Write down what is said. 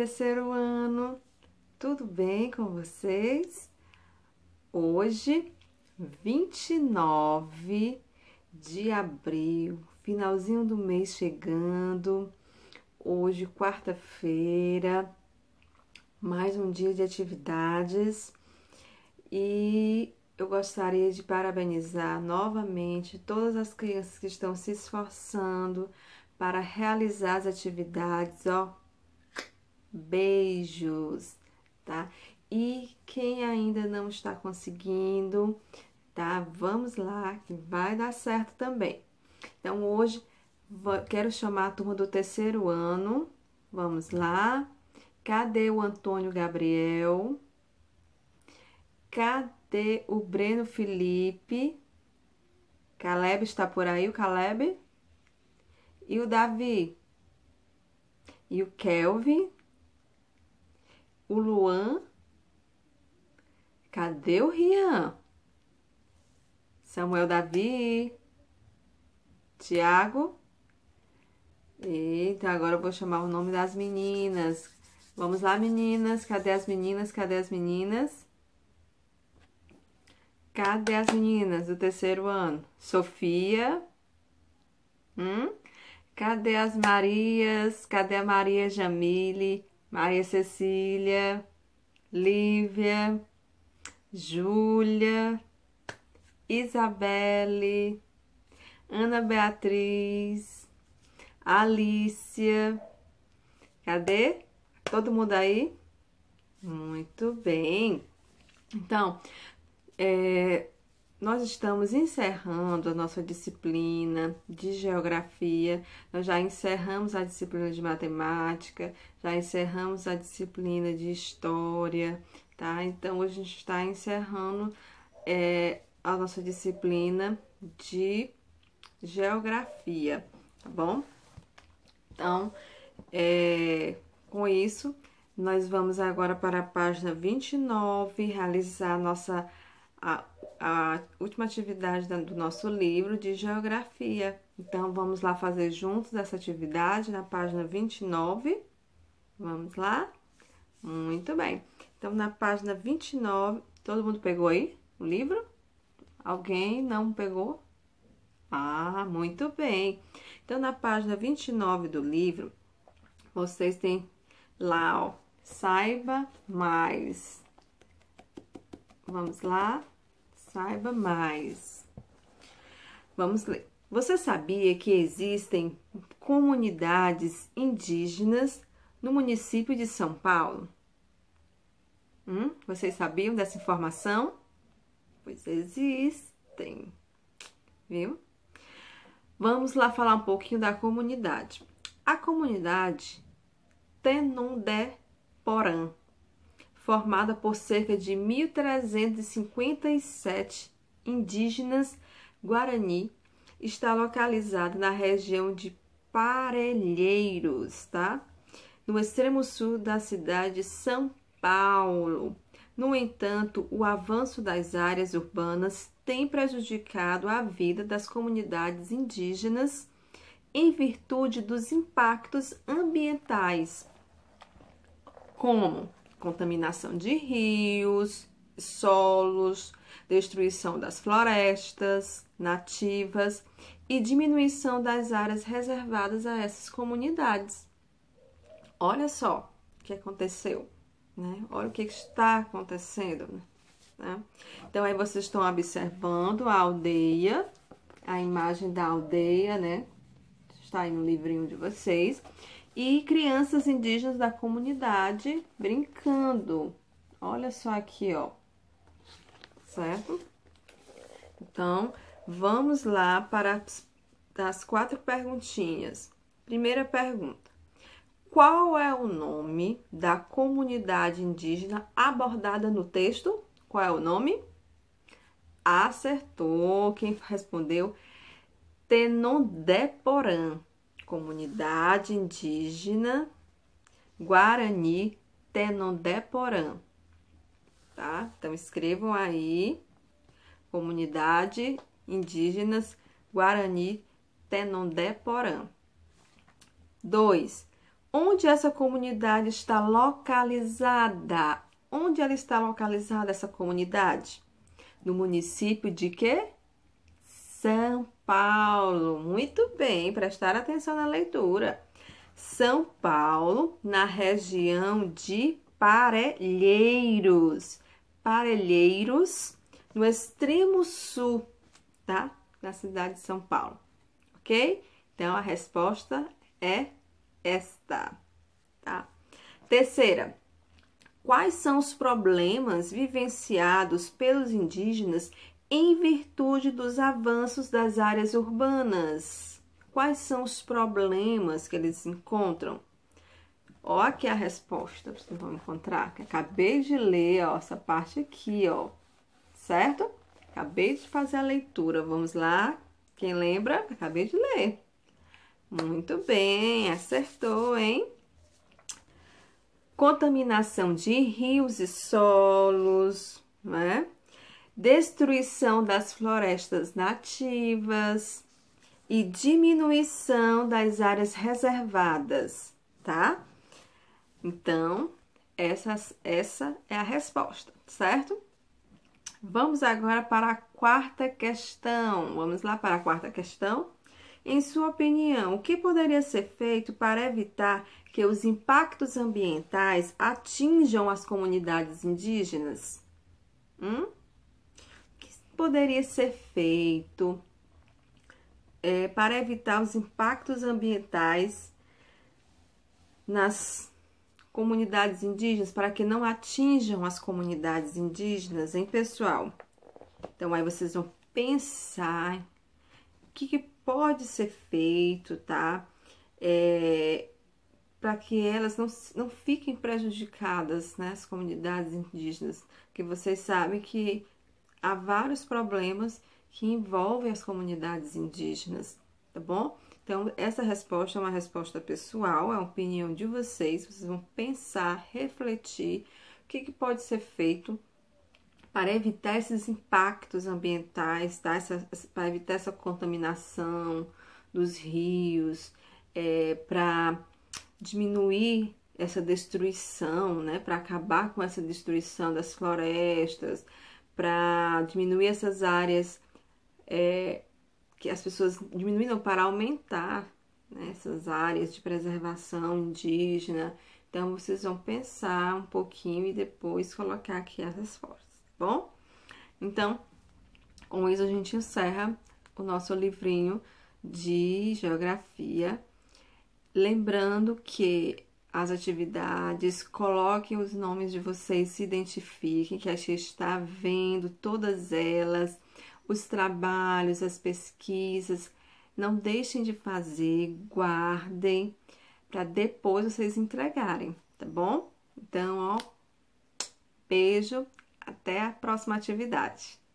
terceiro ano, tudo bem com vocês? Hoje, 29 de abril, finalzinho do mês chegando, hoje, quarta-feira, mais um dia de atividades e eu gostaria de parabenizar novamente todas as crianças que estão se esforçando para realizar as atividades, ó, beijos, tá? E quem ainda não está conseguindo, tá? Vamos lá, que vai dar certo também. Então, hoje, quero chamar a turma do terceiro ano. Vamos lá. Cadê o Antônio Gabriel? Cadê o Breno Felipe? Caleb está por aí, o Caleb? E o Davi? E o Kelvin? o Luan. Cadê o Rian? Samuel Davi. Tiago. Eita, agora eu vou chamar o nome das meninas. Vamos lá, meninas. Cadê as meninas? Cadê as meninas? Cadê as meninas do terceiro ano? Sofia. Hum? Cadê as Marias? Cadê a Maria Jamile? Maria Cecília, Lívia, Júlia, Isabelle, Ana Beatriz, Alícia. Cadê? Todo mundo aí? Muito bem. Então, é, nós estamos encerrando a nossa disciplina de geografia, nós já encerramos a disciplina de matemática, já encerramos a disciplina de história, tá? Então, hoje a gente está encerrando é, a nossa disciplina de geografia, tá bom? Então, é, com isso, nós vamos agora para a página 29, realizar a nossa a, a última atividade do nosso livro de geografia. Então, vamos lá fazer juntos essa atividade na página 29. Vamos lá? Muito bem. Então, na página 29, todo mundo pegou aí o livro? Alguém não pegou? Ah, muito bem. Então, na página 29 do livro, vocês têm lá, ó, saiba mais. Vamos lá? Saiba mais. Vamos ler. Você sabia que existem comunidades indígenas no município de São Paulo? Hum? Vocês sabiam dessa informação? Pois existem, viu? Vamos lá falar um pouquinho da comunidade. A comunidade Tenondeporã formada por cerca de 1.357 indígenas guarani, está localizada na região de Parelheiros, tá? No extremo sul da cidade de São Paulo. No entanto, o avanço das áreas urbanas tem prejudicado a vida das comunidades indígenas em virtude dos impactos ambientais, como contaminação de rios, solos, destruição das florestas nativas e diminuição das áreas reservadas a essas comunidades. Olha só o que aconteceu, né? Olha o que está acontecendo, né? Então, aí vocês estão observando a aldeia, a imagem da aldeia, né? Está aí no livrinho de vocês e crianças indígenas da comunidade brincando. Olha só aqui, ó. Certo? Então, vamos lá para as, quatro perguntinhas. Primeira pergunta: Qual é o nome da comunidade indígena abordada no texto? Qual é o nome? Acertou. Quem respondeu? Tenondeporã comunidade indígena Guarani Tenondeporã. Tá? Então escrevam aí comunidade indígenas Guarani Tenondeporã. 2. Onde essa comunidade está localizada? Onde ela está localizada essa comunidade? No município de quê? São Paulo. Muito bem, prestar atenção na leitura. São Paulo, na região de Parelheiros. Parelheiros, no extremo sul, tá? na cidade de São Paulo. OK? Então a resposta é esta, tá? Terceira, quais são os problemas vivenciados pelos indígenas em virtude dos avanços das áreas urbanas. Quais são os problemas que eles encontram? Ó, aqui a resposta que vocês vão encontrar, que acabei de ler, ó, essa parte aqui, ó, certo? Acabei de fazer a leitura, vamos lá. Quem lembra? Acabei de ler. Muito bem, acertou, hein? Contaminação de rios e solos, né? destruição das florestas nativas e diminuição das áreas reservadas, tá? Então, essa essa é a resposta, certo? Vamos agora para a quarta questão. Vamos lá para a quarta questão. Em sua opinião, o que poderia ser feito para evitar que os impactos ambientais atinjam as comunidades indígenas? Hum? poderia ser feito é, para evitar os impactos ambientais nas comunidades indígenas, para que não atinjam as comunidades indígenas, hein, pessoal? Então, aí vocês vão pensar o que, que pode ser feito, tá? É, para que elas não, não fiquem prejudicadas, né, as comunidades indígenas, que vocês sabem que a vários problemas que envolvem as comunidades indígenas, tá bom? Então, essa resposta é uma resposta pessoal, é a opinião de vocês, vocês vão pensar, refletir o que, que pode ser feito para evitar esses impactos ambientais, tá? Essa, para evitar essa contaminação dos rios, é, para diminuir essa destruição, né? Para acabar com essa destruição das florestas, para diminuir essas áreas é, que as pessoas diminuíram para aumentar né, essas áreas de preservação indígena. Então, vocês vão pensar um pouquinho e depois colocar aqui as respostas, tá bom? Então, com isso a gente encerra o nosso livrinho de geografia. Lembrando que as atividades, coloquem os nomes de vocês, se identifiquem, que a gente está vendo todas elas, os trabalhos, as pesquisas. Não deixem de fazer, guardem para depois vocês entregarem, tá bom? Então, ó, beijo, até a próxima atividade.